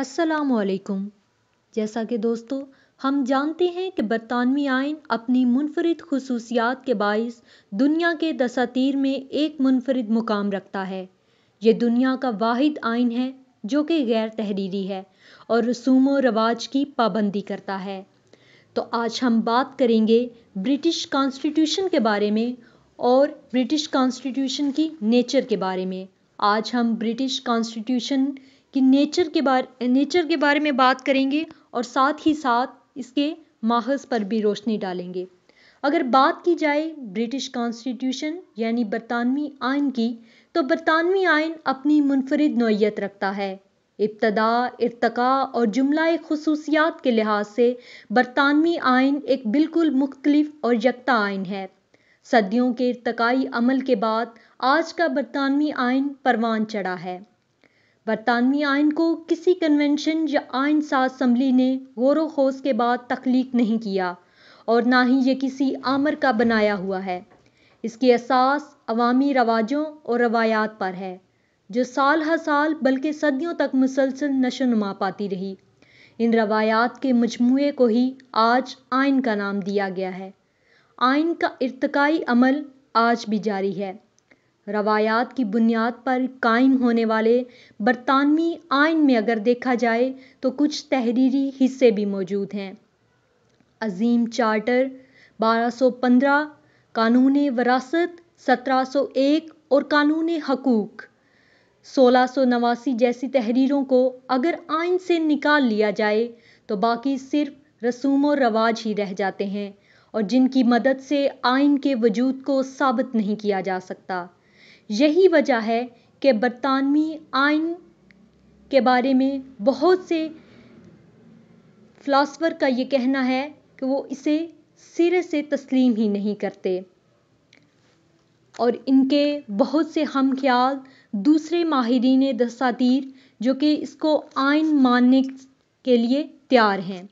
असलकुम जैसा कि दोस्तों हम जानते हैं कि बरतानवी आइन अपनी मुनफरद खसूसियात के बायस दुनिया के दसातीर में एक मुनफरद मुकाम रखता है ये दुनिया का वाहिद आइन है जो कि गैर तहरीरी है और रसूम व रवाज की पाबंदी करता है तो आज हम बात करेंगे ब्रिटिश कॉन्स्टिट्यूशन के बारे में और ब्रिटिश कॉन्स्टिट्यूशन की नेचर के बारे में आज हम ब्रिटिश कॉन्स्टिट्यूशन कि नेचर के बारे नेचर के बारे में बात करेंगे और साथ ही साथ इसके माहज पर भी रोशनी डालेंगे अगर बात की जाए ब्रिटिश कॉन्स्टिट्यूशन यानी बरतानवी आयन की तो बरतानवी आयन अपनी मुनफरद नोयत रखता है इब्तदा इरतका और जुमला खसूसियात के लिहाज से बरतानवी आयन एक बिल्कुल मुख्तलिफ और यकता आयन है सदियों के इरतकाई अमल के बाद आज का बरतानवी आयन परवान चढ़ा है बरतानवी आइन को किसी कन्वेंशन या आयन साज असम्बली ने गौर खोज के बाद तख्लीक नहीं किया और ना ही ये किसी आमर का बनाया हुआ है इसकी असास अवामी रवाजों और रवायात पर है जो साल हर साल बल्कि सदियों तक मुसलसल नशो नुमा पाती रही इन रवायात के मजमू को ही आज आयन का नाम दिया गया है आयन का इरतकई अमल आज भी जारी है रवायात की बुनियाद पर कायम होने वाले बरतानवी आइन में अगर देखा जाए तो कुछ तहरीरी हिस्से भी मौजूद हैं अजीम चार्टर 1215 कानून वरासत 1701 और कानून हकूक सोलह जैसी तहरीरों को अगर आइन से निकाल लिया जाए तो बाकी सिर्फ रसूम और रवाज ही रह जाते हैं और जिनकी मदद से आइन के वजूद को साबित नहीं किया जा सकता यही वजह है कि बरतानवी आइन के बारे में बहुत से फ़िलासफ़र का ये कहना है कि वो इसे सिरे से तस्लीम ही नहीं करते और इनके बहुत से हम ख्याल दूसरे माहरीन दस्तर जो कि इसको आइन मानने के लिए तैयार हैं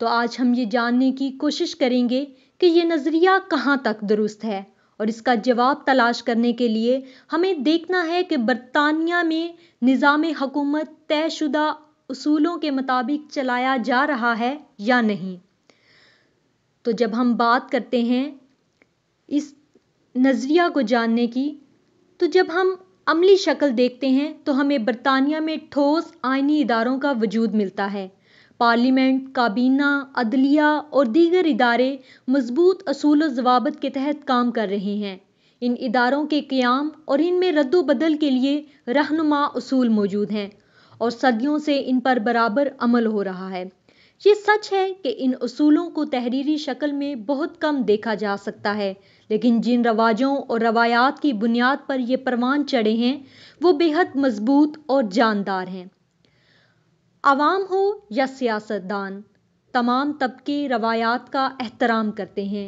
तो आज हम ये जानने की कोशिश करेंगे कि ये नज़रिया कहाँ तक दुरुस्त है और इसका जवाब तलाश करने के लिए हमें देखना है कि बरतानिया में निज़ाम हकूमत तयशुदा असूलों के मुताबिक चलाया जा रहा है या नहीं तो जब हम बात करते हैं इस नज़रिया को जानने की तो जब हम अमली शक्ल देखते हैं तो हमें बरतानिया में ठोस आइनी इदारों का वजूद मिलता है पार्लियामेंट काबीना अदलिया और दीगर इदारे मजबूत असूल जवाबत के तहत काम कर रहे हैं इन इदारों के क्याम और इनमें रद्दबदल के लिए रहनुमा असूल मौजूद हैं और सदियों से इन पर बराबर अमल हो रहा है ये सच है कि इन असूलों को तहरीरी शक्ल में बहुत कम देखा जा सकता है लेकिन जिन रवाजों और रवायात की बुनियाद पर ये परवान चढ़े हैं वो बेहद मजबूत और जानदार हैं आवाम हो या सियासतदान तमाम तबके रवायात का एहतराम करते हैं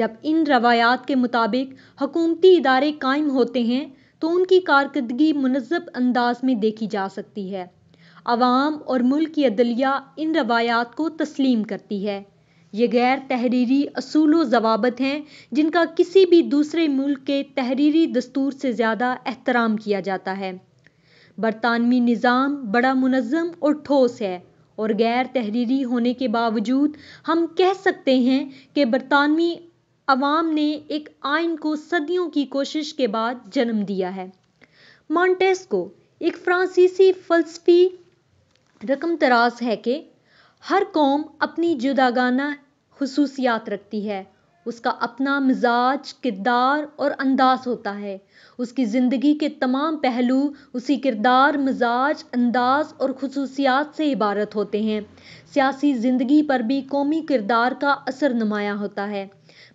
जब इन रवायात के मुताबिक हकूमती इदारे कायम होते हैं तो उनकी कारकर्दगी मनजब अंदाज में देखी जा सकती है आवाम और मुल्क की अदलिया इन रवायात को तस्लीम करती है ये गैर तहरीरी असूल जवाबत हैं जिनका किसी भी दूसरे मुल्क के तहरीरी दस्तूर से ज़्यादा एहतराम किया जाता है बरतानवी निज़ाम बड़ा मुनज़म और ठोस है और गैर तहरीरी होने के बावजूद हम कह सकते हैं कि बरतानवी अवाम ने एक आइन को सदियों की कोशिश के बाद जन्म दिया है मॉन्टेस्को एक फ्रांसीसी फलसफी रकम तराज है कि हर कौम अपनी जुदागाना खसूसियात रखती है उसका अपना मिजाज किरदार और अंदाज होता है उसकी ज़िंदगी के तमाम पहलू उसी किरदार मिजाज अंदाज और खसूसियात से इबारत होते हैं सियासी ज़िंदगी पर भी कौमी किरदार का असर नुमाया होता है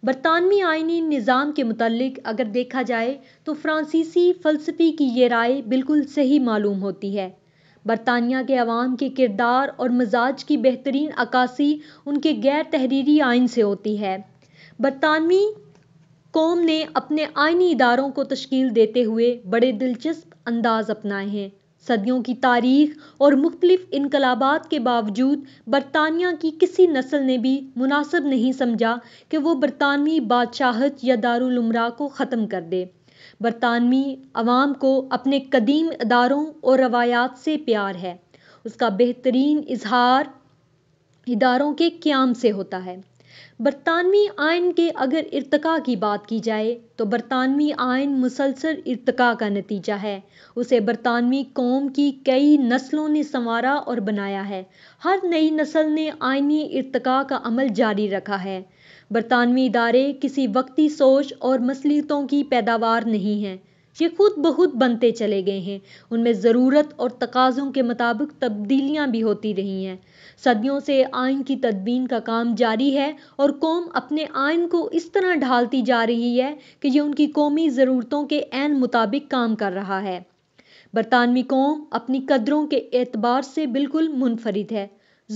बरतानवी आइनी निज़ाम के मतलब अगर देखा जाए तो फ्रांसीसी फ़लसफ़ी की ये राय बिल्कुल सही मालूम होती है बरतानिया के अवाम के किरदार और मिजाज की बेहतरीन अक्सी उनके गैर तहरीरी आइन से होती है बरतानवी कौम ने अपने आइनी इदारों को तश्कील देते हुए बड़े दिलचस्प अंदाज अपनाए हैं सदियों की तारीख और मुख्तलिफ इनकलाबात के बावजूद बरतानिया की किसी नस्ल ने भी मुनासब नहीं समझा कि वो बरतानवी बादशाहत या दारुलमरा को ख़त्म कर दे बरतानवी आवाम को अपने कदीम अदारों और रवायात से प्यार है उसका बेहतरीन इजहार इदारों के क्याम से होता है बरतानवी आयन के अगर इरतका की बात की जाए तो बरतानवी आयन मुसलसल इरतका का नतीजा है उसे बरतानवी कौम की कई नस्लों ने संवारा और बनाया है हर नई नस्ल ने आइनी इरतका का अमल जारी रखा है बरतानवी इदारे किसी वक्ती सोच और मसलतों की पैदावार नहीं हैं ये खुद बहुत बनते चले गए हैं उनमें ज़रूरत और तकाज़ों के मुताबिक तब्दीलियाँ भी होती रही हैं सदियों से आइन की तदबीन का काम जारी है और कौम अपने आयन को इस तरह ढालती जा रही है कि ये उनकी कौमी ज़रूरतों के एन मुताबिक काम कर रहा है बरतानवी कौम अपनी कदरों के एतबार से बिल्कुल मुनफरद है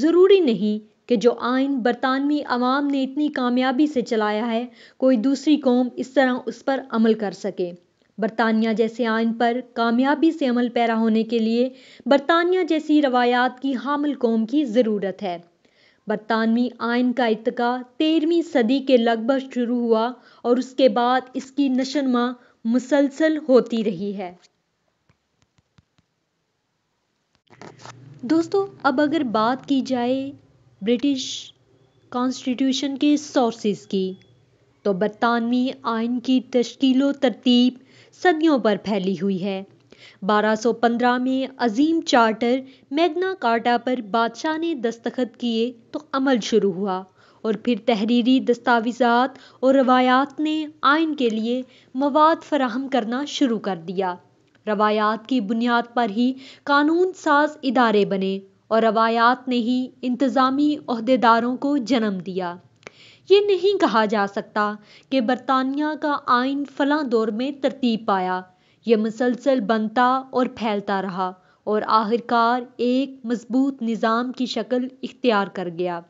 ज़रूरी नहीं कि जो आयन बरतानवी आवाम ने इतनी कामयाबी से चलाया है कोई दूसरी कौम इस तरह उस पर अमल कर सके बरतानिया जैसे आइन पर कामयाबी से अमल पैरा होने के लिए बरतानिया जैसी रवायात की हामिल कौम की ज़रूरत है बरतानवी आइन का इतका तेरहवीं सदी के लगभग शुरू हुआ और उसके बाद इसकी नशनमा मुसलसल होती रही है दोस्तों अब अगर बात की जाए ब्रिटिश कॉन्स्टिट्यूशन के सोर्सेज की तो बरतानवी आयन की तश्कील तरतीब सदियों पर फैली हुई है 1215 में अजीम चार्टर मैग्ना कार्टा पर बादशाह ने दस्तखत किए तो अमल शुरू हुआ और फिर तहरीरी दस्तावेजात और रवायात ने आयन के लिए मवाद फराहम करना शुरू कर दिया रवायात की बुनियाद पर ही कानून साज इदारे बने और रवायात ने ही इंतज़ामी अहदेदारों को जन्म दिया ये नहीं कहा जा सकता कि बरतानिया का आइन फलां दौर में तरतीब पाया यह मुसलसल बनता और फैलता रहा और आखिरकार एक मजबूत निज़ाम की शक्ल इख्तियार कर गया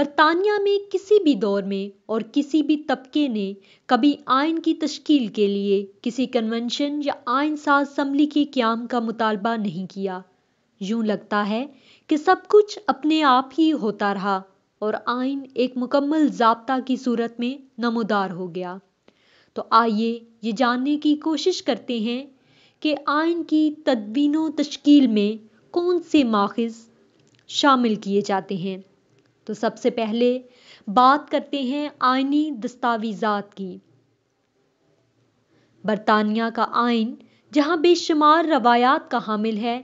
बरतानिया में किसी भी दौर में और किसी भी तबके ने कभी आयन की तश्कील के लिए किसी कन्वेंशन या आयन साज असम्बली के क्याम का मुतालबा नहीं किया यूं लगता है कि सब कुछ अपने आप ही होता रहा और आइन एक मुकम्मल जबता की सूरत में नमोदार हो गया तो आइए ये जानने की कोशिश करते हैं कि आइन की तदवीनों तश्कील में कौन से माखज़ शामिल किए जाते हैं तो सबसे पहले बात करते हैं आइनी दस्तावीज़ात की बरतानिया का आइन जहां बेशुमार रवायात का हामिल है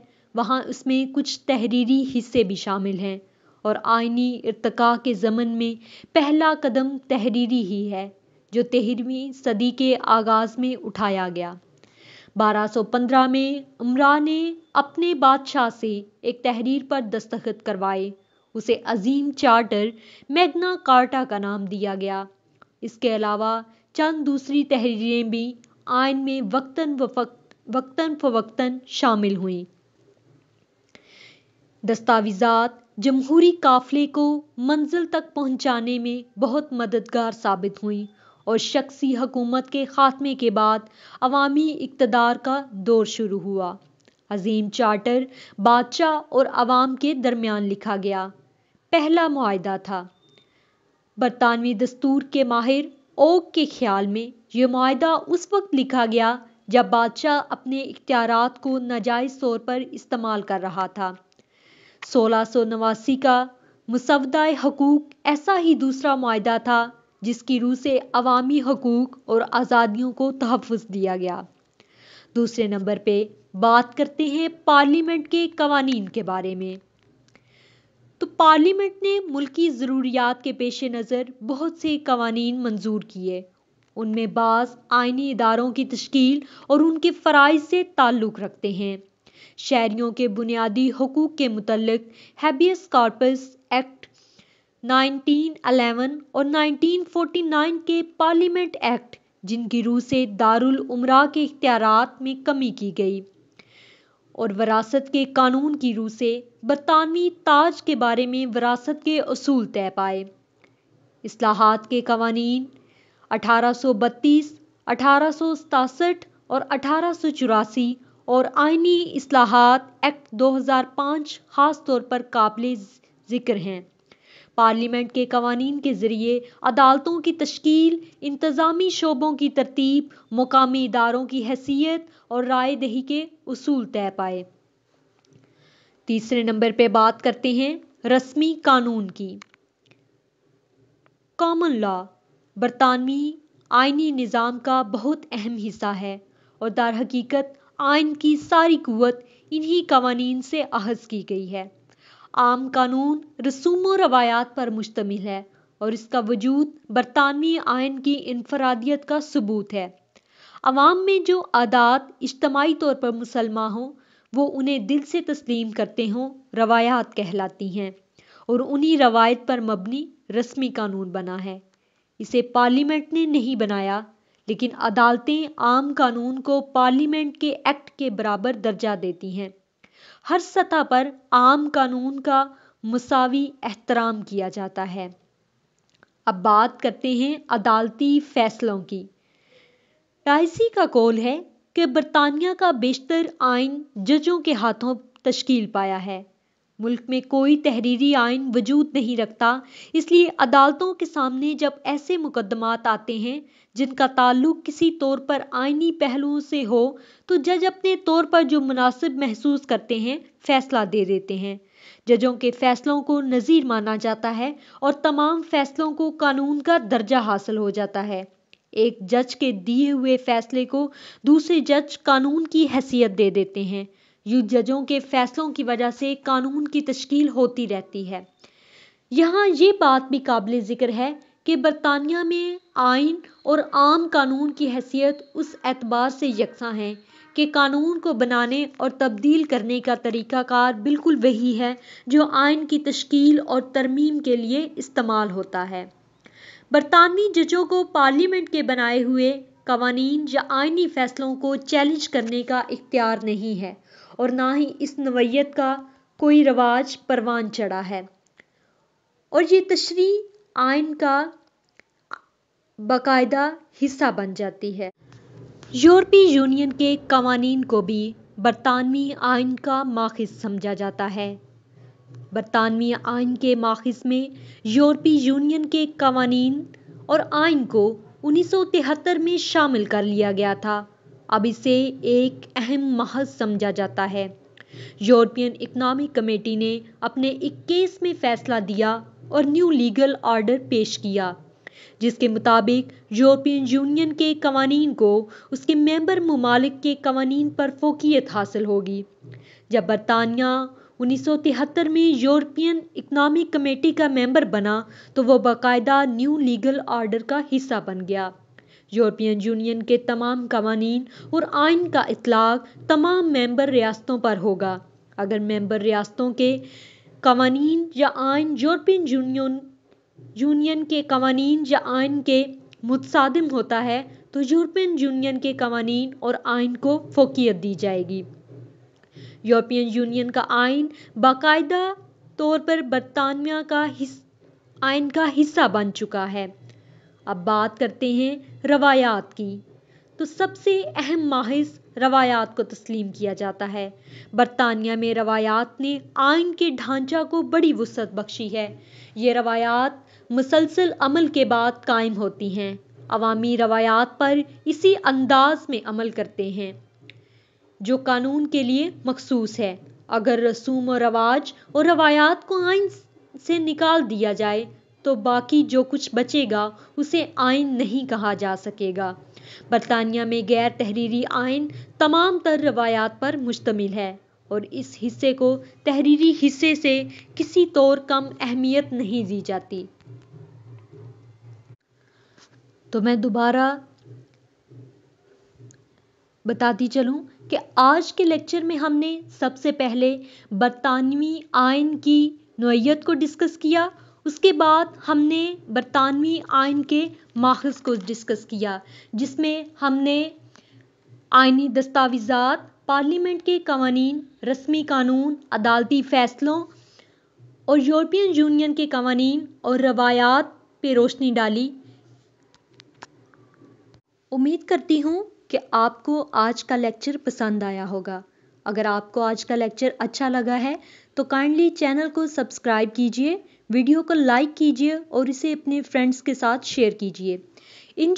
वहां उसमें कुछ तहरीरी हिस्से भी शामिल हैं और आइनी इरतका के ज़मन में पहला कदम तहरीरी ही है जो तेरहवीं सदी के आगाज़ में उठाया गया 1215 में उमरा ने अपने बादशाह से एक तहरीर पर दस्तखत करवाए उसे अजीम चार्टर मैग्ना कार्टा का नाम दिया गया इसके अलावा चंद दूसरी तहरीरें भी आयन में वक्तन वक्त वक्तन फवक्तन शामिल हुई दस्तावेजात जमहूरी काफिले को मंजिल तक पहुंचाने में बहुत मददगार साबित हुई और शख्सी हकूमत के ख़ात्मे के बाद अवामी इकतदार का दौर शुरू हुआ अजीम चार्टर बादशाह और आवाम के दरमियान लिखा गया पहला माहदा था बरतानवी दस्तूर के माहिर ओक के ख्याल में यह माहा उस वक्त लिखा गया जब बादशाह अपने इख्तियार को नाजायज़ तौर पर इस्तेमाल कर रहा था सोलह सौ नवासी का मुसवदा हकूक ऐसा ही दूसरा माहा था जिसकी रूह से अवामी हकूक और आज़ादियों को तहफ़ दिया गया दूसरे नंबर पे बात करते हैं पार्लियामेंट के कवानीन के बारे में तो पार्लियामेंट ने मुल्की ज़रूरियात के पेश नज़र बहुत से कवानीन मंजूर किए उनमें बाज़ आइनी इदारों की तश्कील और उनके फ़राइज से ताल्लुक़ रखते हैं शहरियों के बुनियादी हकूक़ के मुतलक हैबियस कॉर्पस एक्ट 1911 और 1949 के पार्लियामेंट एक्ट जिनकी रूह से दारुल उमरा के इख्तियार में कमी की गई और वरासत के कानून की रूह से बरतानवी ताज के बारे में वरासत के असूल तय पाए असलाहत के कवानीन 1832, 1867 और अठारह और आइनी असलाहत एक्ट 2005 ख़ास तौर पर काबिल ज़िक्र हैं पार्लियामेंट के कवानीन के ज़रिए अदालतों की तश्कील इंतज़ामी शोबों की तरतीब मुकामी इदारों की हैसियत और राय दही के असूल तय पाए तीसरे नंबर पर बात करते हैं रस्मी कानून की कॉमन लॉ बरतानवी आइनी निज़ाम का बहुत अहम हिस्सा है और हकीकत आयन की सारी कुत इन्हीं कवानीन से अहज की गई है आम कानून रसूम रवायात पर मुश्तमिल है और इसका वजूद बरतानवी आयन की इनफरादियत का सबूत है अवाम में जो आदात इज्तमाही तौर पर मुसलमान हों वो उन्हें दिल से तस्लीम करते हों रवायात कहलाती हैं और उन्हीं रवायत पर मबनी रस्मी कानून बना है इसे पार्लियामेंट ने नहीं बनाया लेकिन अदालतें आम कानून को पार्लियामेंट के एक्ट के बराबर दर्जा देती हैं हर सतह पर आम कानून का मुसावी एहतराम किया जाता है अब बात करते हैं अदालती फैसलों की टाइसी का कौल है कि बरतानिया का बेशतर आइन जजों के हाथों तश्कील पाया है मुल्क में कोई तहरीरी आइन वजूद नहीं रखता इसलिए अदालतों के सामने जब ऐसे मुकदमात आते हैं जिनका ताल्लुक किसी तौर पर आइनी पहलुओं से हो तो जज अपने तौर पर जो मुनासिब महसूस करते हैं फैसला दे देते हैं जजों के फैसलों को नज़ीर माना जाता है और तमाम फैसलों को कानून का दर्जा हासिल हो जाता है एक जज के दिए हुए फैसले को दूसरे जज कानून की हैसियत दे देते हैं जजों के फैसलों की वजह से कानून की तश्कील होती रहती है यहाँ ये बात भी काबिल ज़िक्र है कि बरतानिया में आइन और आम कानून की हैसियत उस एतबार से यकसा है कि कानून को बनाने और तब्दील करने का तरीक़ाकार बिल्कुल वही है जो आइन की तश्कील और तरमीम के लिए इस्तेमाल होता है बरतानवी जजों को पार्लियामेंट के बनाए हुए कवानीन या आइनी फ़ैसलों को चैलेंज करने का इख्तियार नहीं है और ना ही इस नवैयत का कोई रवाज परवान चढ़ा है और ये तशरी आयन का बाकायदा हिस्सा बन जाती है यूरोपीय यूनियन के कवानीन को भी बरतानवी आयन का माखज समझा जाता है बरतानवी आयन के माखज में यूरोपीय यूनियन के कवानीन और आयन को 1973 में शामिल कर लिया गया था अब इसे एक अहम महज समझा जाता है यूरोपियन इकनॉमिक कमेटी ने अपने 21 में फैसला दिया और न्यू लीगल ऑर्डर पेश किया जिसके मुताबिक यूरोपियन यूनियन के कवानीन को उसके मेंबर ममालिक के कवानीन पर फोकियत हासिल होगी जब बरतानिया 1973 में यूरोपियन इकनॉमिक कमेटी का मेंबर बना तो वह बाकायदा न्यू लीगल ऑर्डर का हिस्सा बन गया यूरोपियन यूनियन के तमाम कवानीन और आइन का इतलाक तमाम मेंबर रियासतों पर होगा अगर मेंबर रियासतों के कवानीन या आइन यूरोपियन यूनियन यूनियन के कवानीन या आइन के मुतसादम होता है तो यूरोपियन यूनियन के कवानीन और आइन को फोकियत दी जाएगी यूरोपियन यूनियन का आइन बाकायदा तौर पर बरतानिया का आइन का हिस्सा बन चुका है अब बात करते हैं रवायात की तो सबसे अहम माहिज रवायात को तस्लीम किया जाता है बरतानिया में रवायात ने आइन के ढांचा को बड़ी वसत बख्शी है ये रवायात मुसलसल अमल के बाद कायम होती हैं अवामी रवायात पर इसी अंदाज में अमल करते हैं जो कानून के लिए मखसूस है अगर रसूम व रवाज और रवायात को आइन से निकाल दिया जाए तो बाकी जो कुछ बचेगा उसे आयन नहीं कहा जा सकेगा बरतानिया में गैर तहरीरी आयन तमाम तर रवायात पर मुश्तमिल है और इस हिस्से को तहरीरी हिस्से से किसी तौर कम अहमियत नहीं दी जाती तो मैं दोबारा बताती चलूं कि आज के लेक्चर में हमने सबसे पहले बरतानवी आयन की नोयत को डिस्कस किया उसके बाद हमने बरतानवी आयन के माखज को डिस्कस किया जिसमें हमने आइनी दस्तावेज़ा पार्लियामेंट के कवानीन रस्मी कानून अदालती फ़ैसलों और यूरोपियन यूनियन के कवानीन और रवायात पे रोशनी डाली उम्मीद करती हूँ कि आपको आज का लेक्चर पसंद आया होगा अगर आपको आज का लेक्चर अच्छा लगा है तो काइंडली चैनल को सब्सक्राइब कीजिए वीडियो को लाइक कीजिए और इसे अपने फ्रेंड्स के साथ शेयर कीजिए इन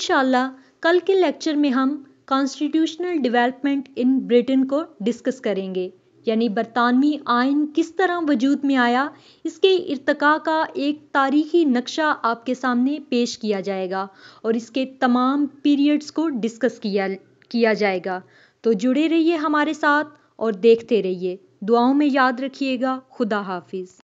कल के लेक्चर में हम कॉन्स्टिट्यूशनल डेवलपमेंट इन ब्रिटेन को डिस्कस करेंगे यानी बरतानवी आइन किस तरह वजूद में आया इसके इरतका का एक तारीखी नक्शा आपके सामने पेश किया जाएगा और इसके तमाम पीरियड्स को डिस्कस किया किया जाएगा तो जुड़े रहिए हमारे साथ और देखते रहिए दुआओं में याद रखिएगा खुदा हाफिज़